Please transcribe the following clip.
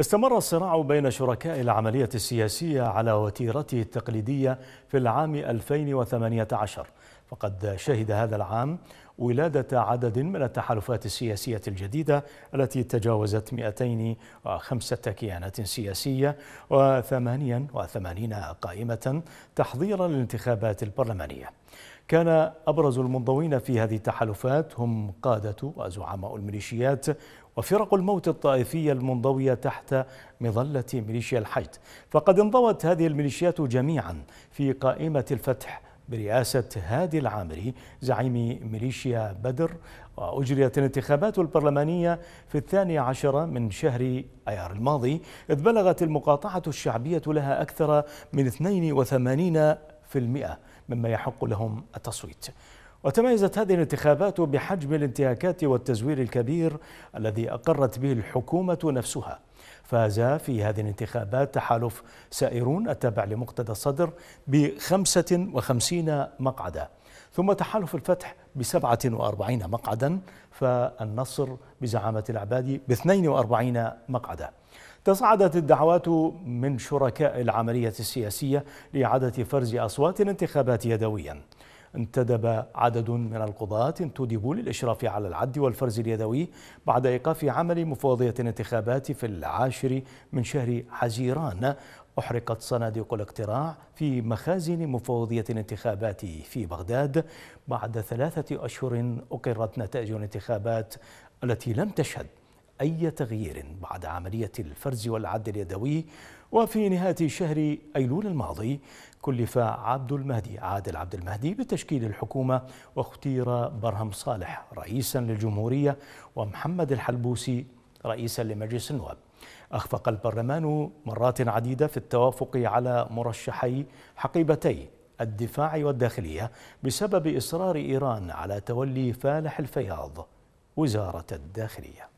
استمر الصراع بين شركاء العملية السياسية على وتيرته التقليدية في العام 2018 وقد شهد هذا العام ولادة عدد من التحالفات السياسية الجديدة التي تجاوزت 205 كيانات سياسيه سياسية و88 قائمة تحضيرا للانتخابات البرلمانية كان أبرز المنضوين في هذه التحالفات هم قادة وزعماء الميليشيات وفرق الموت الطائفية المنضوية تحت مظلة ميليشيا الحشد فقد انضوت هذه الميليشيات جميعا في قائمة الفتح برئاسة هادي العامري زعيم ميليشيا بدر وأجريت الانتخابات البرلمانية في الثاني عشر من شهر أيار الماضي إذ بلغت المقاطعة الشعبية لها أكثر من 82% مما يحق لهم التصويت وتميزت هذه الانتخابات بحجم الانتهاكات والتزوير الكبير الذي أقرت به الحكومة نفسها فاز في هذه الانتخابات تحالف سائرون التابع لمقتدى الصدر ب 55 مقعدا ثم تحالف الفتح ب 47 مقعدا فالنصر بزعامة العبادي ب 42 مقعدا تصاعدت الدعوات من شركاء العملية السياسية لإعادة فرز أصوات الانتخابات يدويا انتدب عدد من القضاة انتدبوا للإشراف على العد والفرز اليدوي بعد إيقاف عمل مفوضية الانتخابات في العاشر من شهر حزيران أحرقت صناديق الاقتراع في مخازن مفوضية الانتخابات في بغداد بعد ثلاثة أشهر أقرت نتائج الانتخابات التي لم تشهد أي تغيير بعد عملية الفرز والعد اليدوي وفي نهاية شهر أيلول الماضي كلف عبد المهدي عادل عبد المهدي بتشكيل الحكومة واختير برهم صالح رئيسا للجمهورية ومحمد الحلبوسي رئيسا لمجلس النواب أخفق البرلمان مرات عديدة في التوافق على مرشحي حقيبتي الدفاع والداخلية بسبب إصرار إيران على تولي فالح الفياض وزارة الداخلية